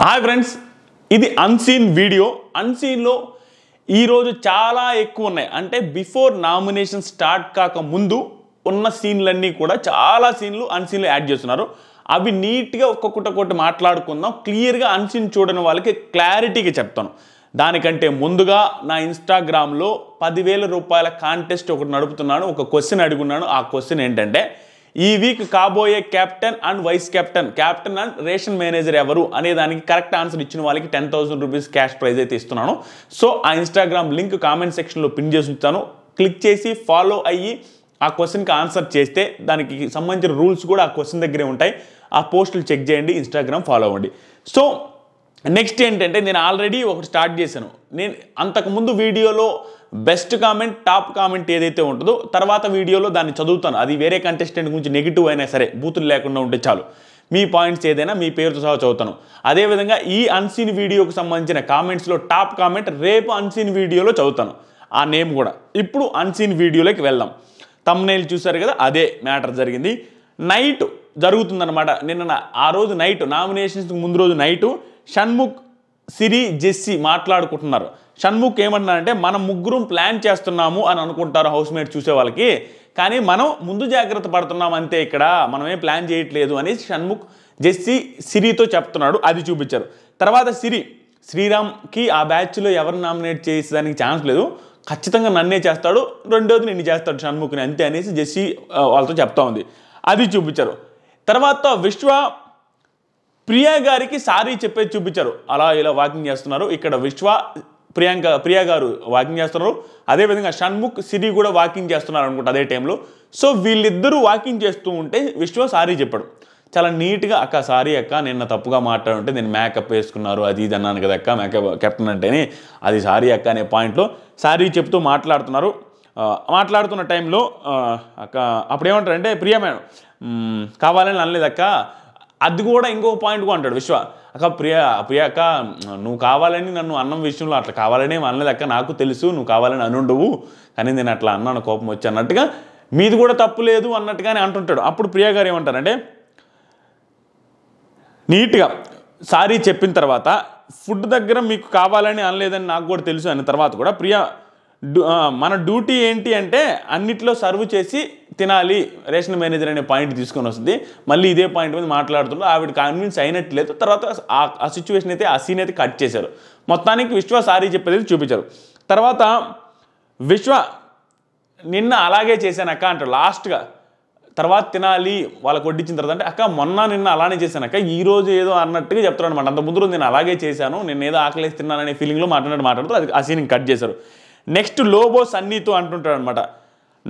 hi friends ఇది unseen video అన్సీన్లో ఈరోజు చాలా ఎక్కువ ఉన్నాయి అంటే బిఫోర్ నామినేషన్ స్టార్ట్ కాక ముందు ఉన్న సీన్లన్నీ కూడా చాలా సీన్లు అన్సీన్లో యాడ్ చేస్తున్నారు అవి నీట్గా ఒక్కొక్కటి ఒకటి మాట్లాడుకుందాం క్లియర్గా అన్సీన్ చూడని వాళ్ళకి క్లారిటీగా చెప్తాను దానికంటే ముందుగా నా ఇన్స్టాగ్రామ్లో పదివేల రూపాయల కాంటెస్ట్ ఒకటి నడుపుతున్నాను ఒక క్వశ్చన్ అడుగున్నాను ఆ క్వశ్చన్ ఏంటంటే ఈ వీక్ కాబోయే captain and vice captain captain and ration manager ఎవరు అనే దానికి కరెక్ట్ ఆన్సర్ ఇచ్చిన వాళ్ళకి ten thousand rupees cash prize అయితే ఇస్తున్నాను సో ఆ ఇన్స్టాగ్రామ్ లింక్ కామెంట్ సెక్షన్లో పిన్ చేసి ఉంచుతాను క్లిక్ చేసి ఫాలో అయ్యి ఆ క్వశ్చన్కి ఆన్సర్ చేస్తే దానికి సంబంధించిన రూల్స్ కూడా ఆ క్వశ్చన్ దగ్గరే ఉంటాయి ఆ పోస్టులు చెక్ చేయండి ఇన్స్టాగ్రామ్ ఫాలో అవ్వండి సో నెక్స్ట్ ఏంటంటే నేను ఆల్రెడీ ఒకటి స్టార్ట్ చేశాను నేను అంతకుముందు వీడియోలో బెస్ట్ కామెంట్ టాప్ కామెంట్ ఏదైతే ఉంటుందో తర్వాత వీడియోలో దాన్ని చదువుతాను అది వేరే కంటెస్టెంట్ గురించి నెగిటివ్ అయినా సరే బూతులు లేకుండా ఉంటే చాలు మీ పాయింట్స్ ఏదైనా మీ పేరుతో సహా చదువుతాను అదేవిధంగా ఈ అన్సీన్ వీడియోకు సంబంధించిన కామెంట్స్లో టాప్ కామెంట్ రేపు అన్సీన్ వీడియోలో చదువుతాను ఆ నేమ్ కూడా ఇప్పుడు అన్సీన్ వీడియోలోకి వెళ్దాం తమ్నైల్ చూశారు కదా అదే మ్యాటర్ జరిగింది నైట్ జరుగుతుందనమాట నిన్న ఆ రోజు నైట్ నామినేషన్స్కి ముందు రోజు నైటు షణ్ముఖ్ సిరి జెస్సి మాట్లాడుకుంటున్నారు షణ్ముఖ్ ఏమంటున్నారంటే మనం ముగ్గురం ప్లాన్ చేస్తున్నాము అని అనుకుంటారు హౌస్ మేట్ చూసే వాళ్ళకి కానీ మనం ముందు జాగ్రత్త పడుతున్నాం అంతే ఇక్కడ మనమే ప్లాన్ చేయట్లేదు అని షణ్ముఖ్ జెస్సి సిరితో చెప్తున్నాడు అది చూపించారు తర్వాత సిరి శ్రీరామ్కి ఆ బ్యాచ్లో ఎవరు నామినేట్ చేసేదానికి ఛాన్స్ లేదు ఖచ్చితంగా నన్నే చేస్తాడు రెండోది నిన్ను చేస్తాడు షణ్ముఖ్ని అంతే అనేసి జెస్సి వాళ్ళతో చెప్తా ఉంది అది చూపించారు తర్వాత విశ్వ ప్రియా గారికి సారీ చెప్పేది చూపించారు అలా ఇలా వాకింగ్ చేస్తున్నారు ఇక్కడ విశ్వ ప్రియాంక ప్రియా గారు వాకింగ్ చేస్తున్నారు అదేవిధంగా షణ్ముఖ్ సిరి కూడా వాకింగ్ చేస్తున్నారు అనుకుంటా అదే టైంలో సో వీళ్ళిద్దరూ వాకింగ్ చేస్తూ ఉంటే విశ్వ సారీ చెప్పాడు చాలా నీట్గా అక్క సారీ అక్క నిన్న తప్పుగా మాట్లాడుంటే నేను మేకప్ వేసుకున్నారు అది ఇది అన్నాను కదా అక్క మేకప్ కెప్టెన్ అంటేనే అది సారీ అక్క అనే పాయింట్లో సారీ చెప్తూ మాట్లాడుతున్నారు మాట్లాడుతున్న టైంలో అక్క అప్పుడు ఏమంటారంటే ప్రియా మేడం కావాలని అనలేదక్క అది కూడా ఇంకో పాయింట్ కూడా అంటాడు విశ్వ అక్క ప్రియ ప్రియ అక్క నువ్వు కావాలని నన్ను అన్నం విషయంలో అట్లా కావాలని అనలేదు అక్క నాకు తెలుసు నువ్వు కావాలని అనుండవు కానీ నేను అట్లా అన్నాను కోపం వచ్చి అన్నట్టుగా మీది కూడా తప్పు లేదు అన్నట్టుగానే అంటుంటాడు అప్పుడు ప్రియా గారు ఏమంటారంటే నీట్గా సారీ చెప్పిన తర్వాత ఫుడ్ దగ్గర మీకు కావాలని అనలేదని నాకు కూడా తెలుసు అనే తర్వాత కూడా ప్రియ మన డ్యూటీ ఏంటి అంటే అన్నిట్లో సర్వ్ చేసి తినాలి రేషన్ మేనేజర్ అనే పాయింట్ తీసుకొని వస్తుంది మళ్ళీ ఇదే పాయింట్ మీద మాట్లాడుతుంటే ఆవిడ కన్విన్స్ అయినట్లేదు తర్వాత ఆ సిచ్యువేషన్ అయితే ఆ సీన్ అయితే కట్ చేశారు మొత్తానికి విశ్వ సారీ చెప్పేది చూపించారు తర్వాత విశ్వ నిన్న అలాగే చేశానక్క అంటారు లాస్ట్గా తర్వాత తినాలి వాళ్ళకి వడ్డించిన తర్వాత అంటే అక్క మొన్న నిన్న అలానే చేశానక్క ఈరోజు ఏదో అన్నట్టుగా చెప్తారు అనమాట అంత ముందు నేను అలాగే చేశాను నేను ఏదో ఆకలేసి తిన్నాననే ఫీలింగ్లో మాట్లాడినట్టు మాట్లాడుతూ అది ఆ సీన్ కట్ చేశారు నెక్స్ట్ లోబో సన్నీతో అంటుంటాడు అనమాట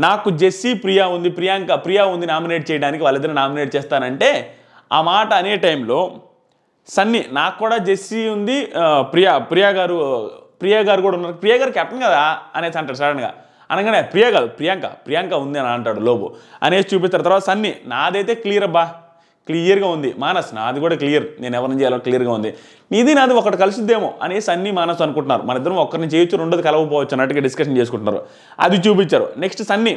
నాకు జెస్సీ ప్రియా ఉంది ప్రియాంక ప్రియా ఉంది నామినేట్ చేయడానికి వాళ్ళిద్దరు నామినేట్ చేస్తానంటే ఆ మాట అనే టైంలో సన్నీ నాకు కూడా జెస్సీ ఉంది ప్రియా ప్రియా గారు ప్రియా గారు కూడా ఉన్నారు ప్రియా గారు కెప్టెన్ కదా అనేసి అంటాడు సడన్గా అనగానే ప్రియా కాదు ప్రియాంక ప్రియాంక ఉంది అని అంటాడు లోబో అనేసి చూపిస్తారు తర్వాత సన్నీ నాదైతే క్లియర్ అబ్బా క్లియర్గా ఉంది మానస్ నాది కూడా క్లియర్ నేను ఎవరిని చేయాలో క్లియర్గా ఉంది నీది నాది ఒకటి కలిసిద్దేమో అనేసి అన్ని మానస్ అనుకుంటున్నారు మన ఇద్దరం ఒక్కరిని చేయొచ్చు రెండోది కలవపోవచ్చు అన్నట్టుగా డిస్కషన్ చేసుకుంటున్నారు అది చూపించారు నెక్స్ట్ సన్నీ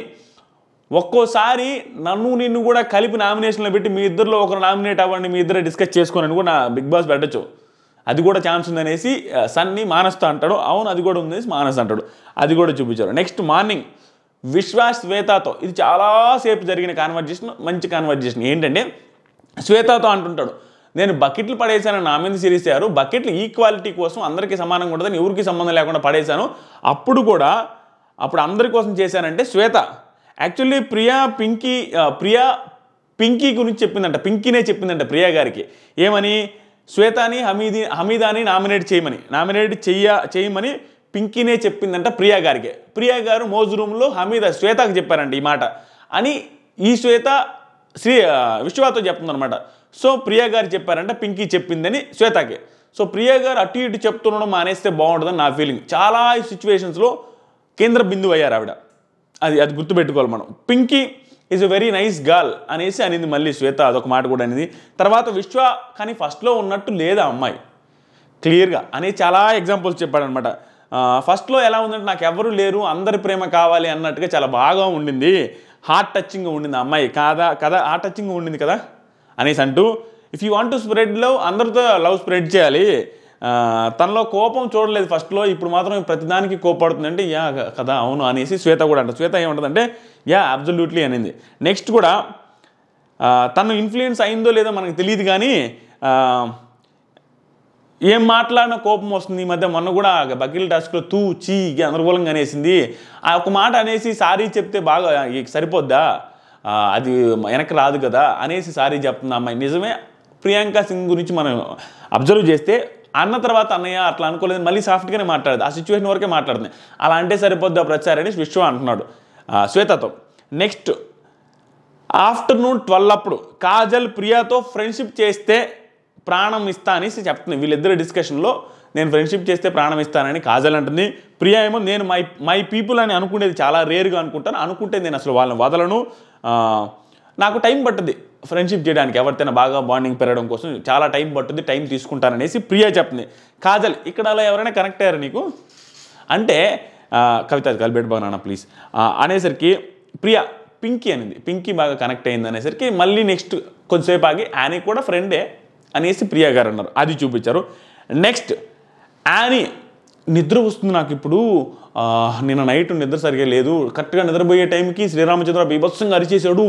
ఒక్కోసారి నన్ను నిన్ను కూడా కలిపి నామినేషన్లో పెట్టి మీ ఇద్దరిలో ఒకరు నామినేట్ అవ్వండి మీ ఇద్దరు డిస్కస్ చేసుకోనని కూడా నా బిగ్ బాస్ పెట్టచ్చు అది కూడా ఛాన్స్ ఉందనేసి సన్ని మానస్తో అంటాడు అవును అది కూడా ఉందనేసి మానస్ అంటాడు అది కూడా చూపించారు నెక్స్ట్ మార్నింగ్ విశ్వాస్ శ్వేతతో ఇది చాలాసేపు జరిగిన కాన్వర్జేషన్ మంచి కాన్వర్జేషన్ ఏంటంటే శ్వేతతో అంటుంటాడు నేను బకెట్లు పడేశాను నా మీద సిరిస్తారు బకెట్లు ఈక్వాలిటీ కోసం అందరికీ సమానంగా ఉండదని ఎవరికి సంబంధం లేకుండా పడేశాను అప్పుడు కూడా అప్పుడు అందరి కోసం చేశానంటే శ్వేత యాక్చువల్లీ ప్రియా పింకీ ప్రియా పింకీ గురించి చెప్పిందంట పింకీనే చెప్పిందంట ప్రియా గారికి ఏమని శ్వేతాని హమీది హమీదాని నామినేట్ చేయమని నామినేట్ చెయ్య చేయమని పింకీనే చెప్పిందంట ప్రియా గారికి ప్రియా గారు మోజు రూమ్లో హమీద శ్వేతకు చెప్పారంట ఈ మాట అని ఈ శ్వేత శ్రీ విశ్వాతో చెప్తుందనమాట సో ప్రియా గారు చెప్పారంటే పింకీ చెప్పిందని శ్వేతకి సో ప్రియా గారు అటు ఇటు చెప్తుండడం మానేస్తే బాగుంటుందని నా ఫీలింగ్ చాలా సిచ్యువేషన్స్లో కేంద్ర బిందువు అయ్యారు ఆవిడ అది అది గుర్తుపెట్టుకోవాలి మనం Pinky is a very nice girl అనేసి అనింది మళ్ళీ శ్వేత అదొక మాట కూడా అనేది తర్వాత విశ్వ కానీ ఫస్ట్లో ఉన్నట్టు లేదా అమ్మాయి క్లియర్గా అని చాలా ఎగ్జాంపుల్స్ చెప్పాడనమాట ఫస్ట్లో ఎలా ఉందంటే నాకు ఎవరు లేరు అందరి ప్రేమ కావాలి అన్నట్టుగా చాలా బాగా ఉండింది హార్ట్ టచ్చింగ్ ఉండింది అమ్మాయి కాదా కదా హార్ట్ టచ్చింగ్ ఉండింది కదా అనేసి అంటూ if you want to spread love అందరితో లవ్ స్ప్రెడ్ చేయాలి తనలో కోపం చూడలేదు ఫస్ట్లో ఇప్పుడు మాత్రం ప్రతిదానికి కోపడుతుందంటే యా కదా అవును అనేసి శ్వేత కూడా అంటారు శ్వేత ఏమంటుందంటే యా అబ్జల్యూట్లీ అనింది నెక్స్ట్ కూడా తను ఇన్ఫ్లుయెన్స్ అయిందో లేదో మనకు తెలియదు కానీ ఏం మాట్లాడిన కోపం వస్తుంది ఈ మధ్య మొన్న కూడా బకిల్ టాస్క్లో తూ చీ అనుకూలంగా అనేసింది ఆ ఒక మాట అనేసి సారీ చెప్తే బాగా సరిపోద్దా అది వెనక్కి రాదు కదా అనేసి సారీ చెప్తుంది అమ్మాయి నిజమే ప్రియాంక సింగ్ గురించి మనం అబ్జర్వ్ చేస్తే అన్న తర్వాత అన్నయ్య అట్లా అనుకోలేదు మళ్ళీ సాఫ్ట్గానే మాట్లాడదు ఆ సిచ్యువేషన్ వరకే మాట్లాడింది అలా అంటే సరిపోద్దా అని విశ్వ అంటున్నాడు శ్వేతతో నెక్స్ట్ ఆఫ్టర్నూన్ ట్వెల్వ్ అప్పుడు కాజల్ ప్రియాతో ఫ్రెండ్షిప్ చేస్తే ప్రాణం ఇస్తా అనేసి చెప్తుంది వీళ్ళిద్దరు డిస్కషన్లో నేను ఫ్రెండ్షిప్ చేస్తే ప్రాణం ఇస్తానని కాజల్ అంటుంది ప్రియా ఏమో నేను మై మై పీపుల్ అని అనుకునేది చాలా రేర్గా అనుకుంటాను అనుకుంటే నేను అసలు వాళ్ళని వదలను నాకు టైం పట్టుంది ఫ్రెండ్షిప్ చేయడానికి ఎవరితోనే బాగా బాండింగ్ పెరగడం కోసం చాలా టైం పట్టుంది టైం తీసుకుంటాననేసి ప్రియా చెప్తుంది కాజల్ ఇక్కడ అలా ఎవరైనా కనెక్ట్ అయ్యారు నీకు అంటే కవిత కలిపెట్ బాగున్నా ప్లీజ్ అనేసరికి ప్రియా పింకీ అనింది పింకీ బాగా కనెక్ట్ అయింది అనేసరికి మళ్ళీ నెక్స్ట్ కొద్దిసేపు ఆగి ఆయన కూడా ఫ్రెండే అనేసి ప్రియా గారు అన్నారు అది చూపించారు నెక్స్ట్ యానీ నిద్ర వస్తుంది నాకు ఇప్పుడు నిన్న నైట్ నిద్ర సరిగా లేదు కరెక్ట్గా నిద్రపోయే టైంకి శ్రీరామచంద్ర బీభత్సంగా అరిచేశాడు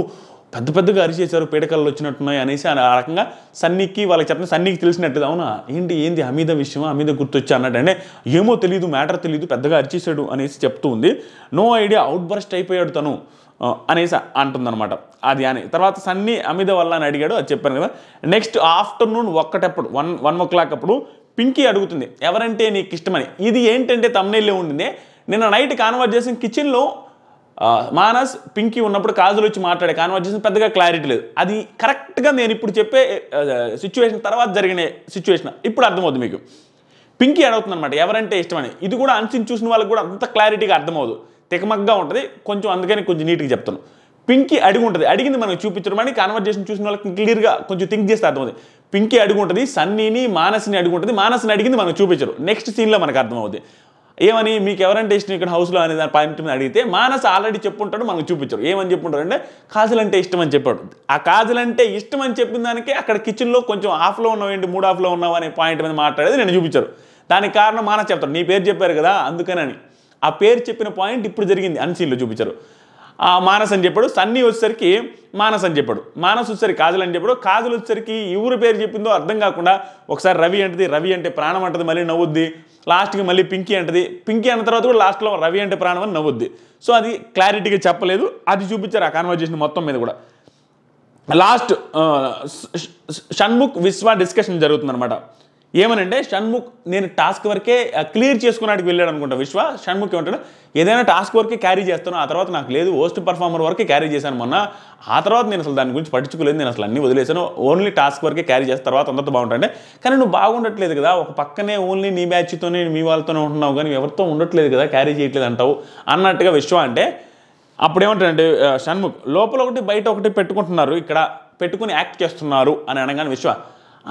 పెద్ద పెద్దగా అరిచేశారు పీడకల్లో వచ్చినట్టున్నాయి అనేసి ఆ రకంగా సన్నీకి వాళ్ళకి చెప్పిన సన్నీకి తెలిసినట్టుగా అవునా ఏంటి ఏంది అమీద విషయం అమీద గుర్తొచ్చా అన్నట్టు అంటే ఏమో తెలియదు మ్యాటర్ తెలియదు పెద్దగా అరిచేశాడు అనేసి చెప్తూ ఉంది నో ఐడియా అవుట్ బర్స్ట్ అయిపోయాడు తను అనేసి అంటుందన్నమాట అది అని తర్వాత సన్నీ అమిద వల్ల అని అడిగాడు అది చెప్పాను కదా నెక్స్ట్ ఆఫ్టర్నూన్ ఒక్కటప్పుడు వన్ వన్ ఓ క్లాక్ అప్పుడు పింకీ అడుగుతుంది ఎవరంటే నీకు ఇష్టమని ఇది ఏంటంటే తమ్నేళ్ళే ఉండింది నిన్న నైట్ కాన్వర్జేషన్ కిచెన్లో మానస్ పింకీ ఉన్నప్పుడు కాజులు వచ్చి మాట్లాడే కాన్వర్జేషన్ పెద్దగా క్లారిటీ లేదు అది కరెక్ట్గా నేను ఇప్పుడు చెప్పే సిచ్యువేషన్ తర్వాత జరిగిన సిచ్యువేషన్ ఇప్పుడు అర్థమవుద్దు మీకు పింకీ అడుగుతుంది అనమాట ఎవరంటే ఇష్టమని ఇది కూడా అన్సిన్ చూసిన వాళ్ళకి కూడా అంత క్లారిటీగా అర్థమవుతుంది తికమగ్గా ఉంటుంది కొంచెం అందుకని కొంచెం నీట్గా చెప్తాను పింకి అడుగు ఉంటుంది అడిగింది మనకు చూపించడం అని కాన్వర్జేషన్ చూసిన వాళ్ళకి క్లియర్గా కొంచెం థింక్ చేస్తే అర్థమవుతుంది పింకి అడుగు ఉంటుంది సన్నీని మానసిని అడుగు ఉంటుంది మానసిని అడిగింది మనకు చూపించరు నెక్స్ట్ సీన్లో మనకు అర్థమవుతుంది ఏమని మీకు ఎవరంటే ఇష్టం ఇక్కడ హౌస్లో అనేది దాని పాయింట్ అడిగితే మానసు ఆల్రెడీ చెప్పుంటాడు మనకు చూపించరు ఏమని చెప్పుంటాడు అంటే కాజలంటే ఇష్టం అని చెప్పాడు ఆ అంటే ఇష్టం అని చెప్పిన దానికే అక్కడ కిచెన్లో కొంచెం ఆఫ్లో ఉన్నావు ఏంటి మూడు ఆఫ్లో ఉన్నావు అనే పాయింట్ మీద మాట్లాడేది నేను చూపించారు దానికి కారణం మానసు చెప్తాడు నీ పేరు చెప్పారు కదా అందుకని ఆ పేరు చెప్పిన పాయింట్ ఇప్పుడు జరిగింది అన్సీన్లో చూపించారు మానస్ అని చెప్పాడు సన్నీ వచ్చేసరికి మానస్ అని చెప్పాడు మానస్ వచ్చేసరికి కాజల్ అని చెప్పాడు కాజల్ వచ్చేసరికి ఎవరి పేరు చెప్పిందో అర్థం కాకుండా ఒకసారి రవి అంటది రవి అంటే ప్రాణం అంటది మళ్ళీ నవ్వుద్ది లాస్ట్కి మళ్ళీ పింకీ అంటది పింకీ అన్న తర్వాత కూడా లాస్ట్లో రవి అంటే ప్రాణం అని నవ్వుద్ది సో అది క్లారిటీగా చెప్పలేదు అది చూపించారు ఆ కాన్వర్జేషన్ మొత్తం మీద కూడా లాస్ట్ షణ్ముఖ్ విశ్వ డిస్కషన్ జరుగుతుందన్నమాట ఏమనంటే షణ్ముఖ్ నేను టాస్క్ వరకే క్లియర్ చేసుకున్నాడికి వెళ్ళాడు అనుకుంటా విశ్వ షణ్ముఖ్ ఏమంటాడు ఏదైనా టాస్క్ వరకే క్యారీ చేస్తాను ఆ తర్వాత నాకు లేదు ఓస్ట్ పర్ఫార్మర్ వరకే క్యారీ చేశాను మొన్న ఆ తర్వాత నేను అసలు దాని గురించి పట్టించుకోలేదు నేను అసలు అన్ని వదిలేసాను ఓన్లీ టాస్క్ వరకే క్యారీ చేసిన తర్వాత అంతా బాగుంటుండే కానీ నువ్వు బాగుండట్లేదు కదా ఒక పక్కనే ఓన్లీ నీ మ్యాచ్తోనే మీ వాళ్ళతోనే ఉంటున్నావు కానీ ఎవరితో ఉండట్లేదు కదా క్యారీ చేయట్లేదు అంటావు అన్నట్టుగా విశ్వ అంటే అప్పుడు అప్పుడేమంటాడంటే షణ్ముఖ్ లోపల ఒకటి బయట ఒకటి పెట్టుకుంటున్నారు ఇక్కడ పెట్టుకుని యాక్ట్ చేస్తున్నారు అని అనగానే విశ్వ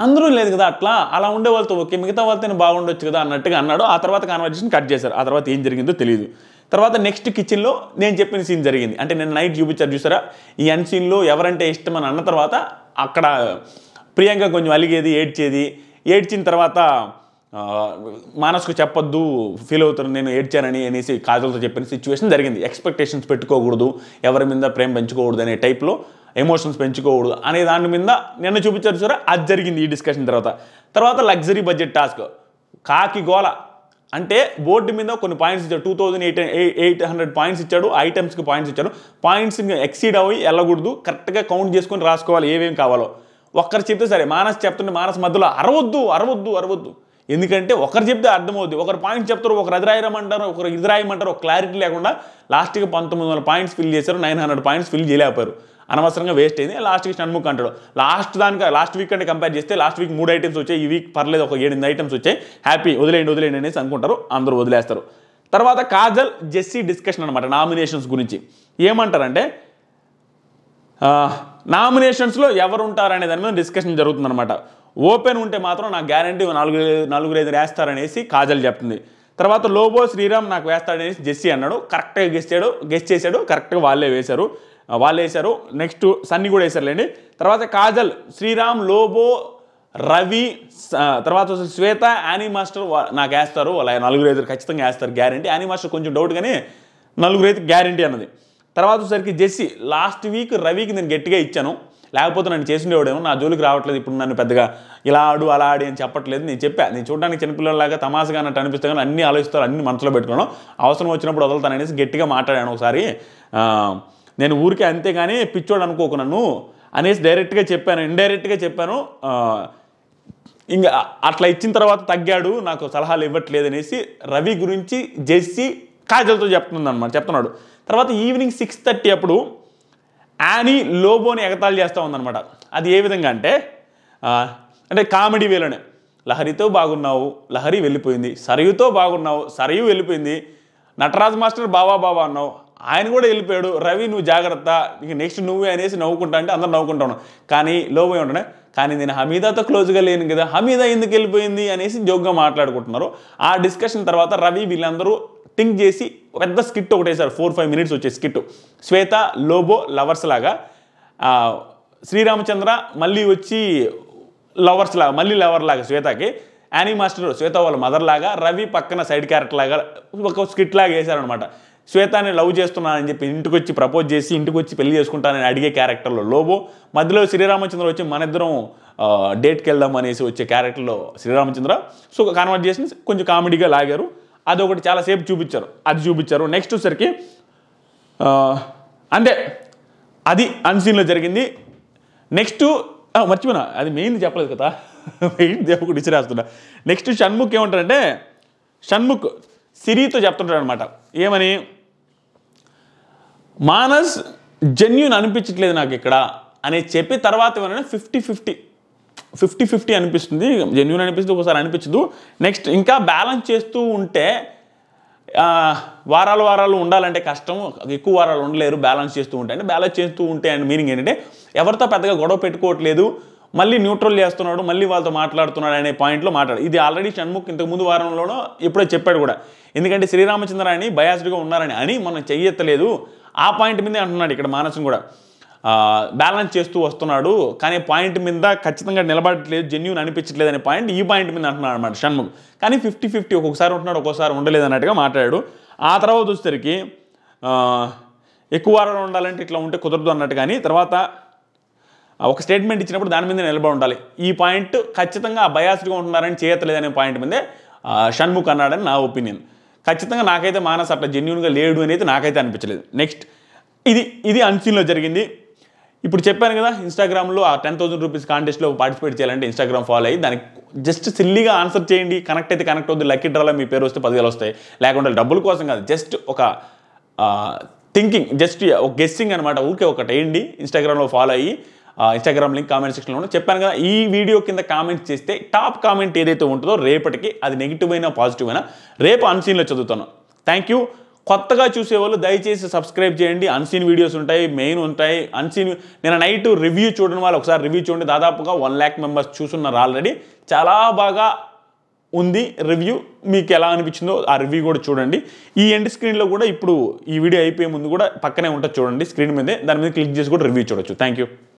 అందరూ లేదు కదా అట్లా అలా ఉండే వాళ్ళతో ఓకే మిగతా వాళ్ళతో బాగుండొచ్చు కదా అన్నట్టుగా అన్నాడు ఆ తర్వాత కాన్వర్జేషన్ కట్ చేశారు ఆ తర్వాత ఏం జరిగిందో తెలియదు తర్వాత నెక్స్ట్ కిచెన్లో నేను చెప్పిన సీన్ జరిగింది అంటే నేను నైట్ చూపించారు చూసారా ఈ అన్ సీన్లో ఎవరంటే ఇష్టం అని అన్న తర్వాత అక్కడ ప్రియాంక కొంచెం అలిగేది ఏడ్చేది ఏడ్చిన తర్వాత మానసుకు చెప్పొద్దు ఫీల్ అవుతారు నేను ఏడ్చానని అనేసి కాజల్తో చెప్పిన సిచ్యువేషన్ జరిగింది ఎక్స్పెక్టేషన్స్ పెట్టుకోకూడదు ఎవరి మీద ప్రేమ పెంచుకోకూడదు అనే టైప్లో ఎమోషన్స్ పెంచుకోకూడదు అనే దాని మీద నిన్న చూపించారు సరే అది జరిగింది ఈ డిస్కషన్ తర్వాత తర్వాత లగ్జరీ బడ్జెట్ టాస్క్ కాకి గోల అంటే బోర్డు మీద కొన్ని పాయింట్స్ ఇచ్చాడు two thousand eight eight hundred points ఇచ్చాడు ఐటమ్స్కి పాయింట్స్ ఇచ్చాడు పాయింట్స్ ఎక్సీడ్ అవి వెళ్ళకూడదు కరెక్ట్గా కౌంట్ చేసుకొని రాసుకోవాలి ఏమేమి కావాలో ఒక్కరు చెప్తే సరే మానస్ చెప్తుంటే మానస్ మధ్యలో అరవద్దు అరవద్దు అరవద్దు ఎందుకంటే ఒకరు చెప్తే అర్థమవుద్ది ఒకరు పాయింట్స్ చెప్తారు ఒకరు అది ఒకరు ఇది రాయమంటారు ఒక క్లారిటీ లేకుండా లాస్ట్కి పంతొమ్మిది వందల పాయింట్స్ ఫిల్ చేశారు నైన్ హండ్రెడ్ పాయింట్స్ ఫిల్ చేయలేకపోయారు అనవసరంగా వేస్ట్ అయింది లాస్ట్ వీక్ షణ్ముఖ్ అంటాడు లాస్ట్ దానికి లాస్ట్ వీక్ అంటే కంపేర్ చేస్తే లాస్ట్ వీక్ మూడు ఐటమ్స్ వచ్చాయి ఈ వీక్ పర్లేదు ఒక ఎనిమిది ఐటమ్స్ వచ్చాయి హ్యాపీ వదిలేయండి వదిలేయండి అనేసి అనుకుంటారు అందరూ వదిలేస్తారు తర్వాత కాజల్ జెస్సీ డిస్కషన్ అనమాట నామినేషన్స్ గురించి ఏమంటారంటే నామినేషన్స్లో ఎవరు ఉంటారనే దాని మీద డిస్కషన్ జరుగుతుందనమాట ఓపెన్ ఉంటే మాత్రం నాకు గ్యారంటీ నాలుగు నలుగురు ఐదు వేస్తారనేసి కాజల్ చెప్తుంది తర్వాత లోబో శ్రీరామ్ నాకు వేస్తాడనేసి జెస్సీ అన్నాడు కరెక్ట్గా గెస్ట్ చేయడు గెస్ట్ చేశాడు కరెక్ట్గా వాళ్ళే వేశారు వాళ్ళు వేశారు నెక్స్ట్ సన్నీ కూడా వేశారులేండి తర్వాత కాజల్ శ్రీరామ్ లోబో రవి తర్వాత శ్వేత యానీ మాస్టర్ నాకు వేస్తారు వాళ్ళ నలుగురు ఐదు ఖచ్చితంగా వేస్తారు గ్యారంటీ యానీ మాస్టర్ కొంచెం డౌట్ కానీ నలుగురు అయితే గ్యారంటీ అన్నది తర్వాత వచ్చేసరికి జెస్సీ లాస్ట్ వీక్ రవికి నేను గట్టిగా ఇచ్చాను లేకపోతే నన్ను చేసిండేవాడేమో నా జోలికి రావట్లేదు ఇప్పుడు నన్ను పెద్దగా ఇలా ఆడు అలా ఆడి అని చెప్పట్లేదు నేను చెప్పా నేను చూడడానికి చిన్నపిల్లలాగా తమాసగా అన్నట్టు అనిపిస్తే కానీ అన్ని ఆలోచిస్తారు అన్ని మనసులో పెట్టుకున్నాను అవసరం వచ్చినప్పుడు వదులుతాననేసి గట్టిగా మాట్లాడాను ఒకసారి నేను ఊరికే అంతేగాని పిచ్చోడు అనుకోకు నన్ను అనేసి డైరెక్ట్గా చెప్పాను ఇండైరెక్ట్గా చెప్పాను ఇంకా అట్లా ఇచ్చిన తర్వాత తగ్గాడు నాకు సలహాలు ఇవ్వట్లేదు అనేసి రవి గురించి జెస్సి కాజల్తో చెప్తుంది అనమాట చెప్తున్నాడు తర్వాత ఈవినింగ్ సిక్స్ థర్టీ అప్పుడు యానీ లోబోని ఎగతాళి చేస్తూ ఉందన్నమాట అది ఏ విధంగా అంటే అంటే కామెడీ వేలోనే లహరితో బాగున్నావు లహరి వెళ్ళిపోయింది సరయుతో బాగున్నావు సరయు వెళ్ళిపోయింది నటరాజ్ మాస్టర్ బావా బావా అన్నావు ఆయన కూడా వెళ్ళిపోయాడు రవి నువ్వు జాగ్రత్త ఇక నెక్స్ట్ నువ్వే అనేసి నవ్వుకుంటా అంటే అందరూ నవ్వుకుంటాను కానీ లోబోయి ఉంటానే కానీ నేను హమీదాతో క్లోజ్గా లేను కదా హమీదా ఎందుకు వెళ్ళిపోయింది అనేసి జోక్గా మాట్లాడుకుంటున్నారు ఆ డిస్కషన్ తర్వాత రవి వీళ్ళందరూ థింక్ చేసి పెద్ద స్కిట్ ఒకటేసారు ఫోర్ ఫైవ్ మినిట్స్ వచ్చే స్కిట్ శ్వేత లోబో లవర్స్ లాగా శ్రీరామచంద్ర మళ్ళీ వచ్చి లవర్స్ లాగా మళ్ళీ లవర్ లాగా శ్వేతకి యానీ మాస్టర్ శ్వేత వాళ్ళ మదర్ లాగా రవి పక్కన సైడ్ క్యారెక్టర్ లాగా ఒక స్కిట్ లాగా వేశారనమాట శ్వేతాన్ని లవ్ చేస్తున్నానని చెప్పి ఇంటికి వచ్చి ప్రపోజ్ చేసి ఇంటికి వచ్చి పెళ్లి చేసుకుంటానని అడిగే క్యారెక్టర్లో లోబో మధ్యలో శ్రీరామచంద్ర వచ్చి మన ఇద్దరం డేట్కి వెళ్దాం అనేసి వచ్చే క్యారెక్టర్లో శ్రీరామచంద్ర సో కాన్వర్ట్ చేసి కొంచెం కామెడీగా లాగారు అది ఒకటి చాలాసేపు చూపించారు అది చూపించారు నెక్స్ట్ సరికి అంతే అది అన్సీన్లో జరిగింది నెక్స్ట్ మర్చిపోయినా అది మెయిన్ చెప్పలేదు కదా మెయిన్ దేవుడు రాస్తున్నా నెక్స్ట్ షణ్ముఖ్ ఏమంటారంటే షణ్ముఖ్ సిరితో చెప్తుంటాడు అనమాట ఏమని మానస్ జెన్యున్ అనిపించట్లేదు నాకు ఇక్కడ అని చెప్పి తర్వాత ఏమైనా ఫిఫ్టీ ఫిఫ్టీ ఫిఫ్టీ ఫిఫ్టీ అనిపిస్తుంది జెన్యున్ అనిపిస్తుంది ఒకసారి అనిపించదు నెక్స్ట్ ఇంకా బ్యాలెన్స్ చేస్తూ ఉంటే వారాలు వారాలు ఉండాలంటే కష్టం ఎక్కువ వారాలు ఉండలేరు బ్యాలెన్స్ చేస్తూ ఉంటే అంటే బ్యాలెన్స్ చేస్తూ ఉంటే అండ్ మీనింగ్ ఏంటంటే ఎవరితో పెద్దగా గొడవ పెట్టుకోవట్లేదు మళ్ళీ న్యూట్రల్ చేస్తున్నాడు మళ్ళీ వాళ్ళతో మాట్లాడుతున్నాడు అనే పాయింట్లో మాట్లాడు ఇది ఆల్రెడీ షణ్ముఖ్ ముందు వారంలోనో ఇప్పుడే చెప్పాడు కూడా ఎందుకంటే అని బయాస్డ్గా ఉన్నారని అని మనం చెయ్యత్తలేదు ఆ పాయింట్ మీదే అంటున్నాడు ఇక్కడ మానసం కూడా బ్యాలెన్స్ చేస్తూ వస్తున్నాడు కానీ పాయింట్ మీద ఖచ్చితంగా నిలబడట్లేదు జెన్యున్ అనిపించట్లేదు అనే పాయింట్ ఈ పాయింట్ మీద అంటున్నాడు అనమాట షణ్ముఖ్ కానీ ఫిఫ్టీ ఫిఫ్టీ ఒక్కొక్కసారి ఉంటున్నాడు ఒక్కోసారి ఉండలేదు అన్నట్టుగా మాట్లాడు ఆ తర్వాత వచ్చేసరికి ఎక్కువ వారాలు ఉండాలంటే ఇట్లా ఉంటే కుదరదు అన్నట్టు కానీ తర్వాత ఒక స్టేట్మెంట్ ఇచ్చినప్పుడు దాని మీద నిలబడి ఉండాలి ఈ పాయింట్ ఖచ్చితంగా బయాస్డ్గా ఉంటున్నారని చేయట్లేదనే పాయింట్ మీదే షణ్ముఖ్ అన్నాడని నా ఒపీనియన్ ఖచ్చితంగా నాకైతే మానస్ అట్లా జెన్యున్గా లేడు అనేది నాకైతే అనిపించలేదు నెక్స్ట్ ఇది ఇది అన్సీన్లో జరిగింది ఇప్పుడు చెప్పాను కదా ఇన్స్టాగ్రామ్లో ఆ టెన్ థౌసండ్ రూపీస్ కాంటెస్ట్లో పార్టిసిపేట్ చేయాలంటే ఇన్స్టాగ్రామ్ ఫాలో అయ్యి దానికి జస్ట్ సిల్లీగా ఆన్సర్ చేయండి కనెక్ట్ అయితే కనెక్ట్ అవుతుంది లక్కీ డ్రాలో మీ పేరు వస్తే పదివేలు వస్తాయి లేకుంటే డబ్బుల కోసం కాదు జస్ట్ ఒక థింకింగ్ జస్ట్ ఒక గెస్సింగ్ అనమాట ఊరికే ఒకటి వేయండి ఇన్స్టాగ్రామ్లో ఫాలో అయ్యి ఇన్స్టాగ్రామ్ లింక్ కామెంట్ సెక్షన్లో చెప్పాను కదా ఈ వీడియో కింద కామెంట్స్ చేస్తే టాప్ కామెంట్ ఏదైతే ఉంటుందో రేపటికి అది నెగిటివ్ అయినా పాజిటివ్ అయినా రేపు అన్సీన్లో చదువుతాను థ్యాంక్ యూ కొత్తగా చూసేవాళ్ళు దయచేసి సబ్స్క్రైబ్ చేయండి అన్సీన్ వీడియోస్ ఉంటాయి మెయిన్ ఉంటాయి అన్సీన్ నేను నైట్ రివ్యూ చూడడం వాళ్ళు ఒకసారి రివ్యూ చూడండి దాదాపుగా వన్ ల్యాక్ మెంబర్స్ చూస్తున్నారు ఆల్రెడీ చాలా బాగా ఉంది రివ్యూ మీకు ఎలా అనిపించిందో ఆ రివ్యూ కూడా చూడండి ఈ ఎండ్ స్క్రీన్లో కూడా ఇప్పుడు ఈ వీడియో అయిపోయే ముందు కూడా పక్కనే ఉంటుంది చూడండి స్క్రీన్ మీదే దాని మీద క్లిక్ చేసి కూడా రివ్యూ చూడొచ్చు థ్యాంక్ యూ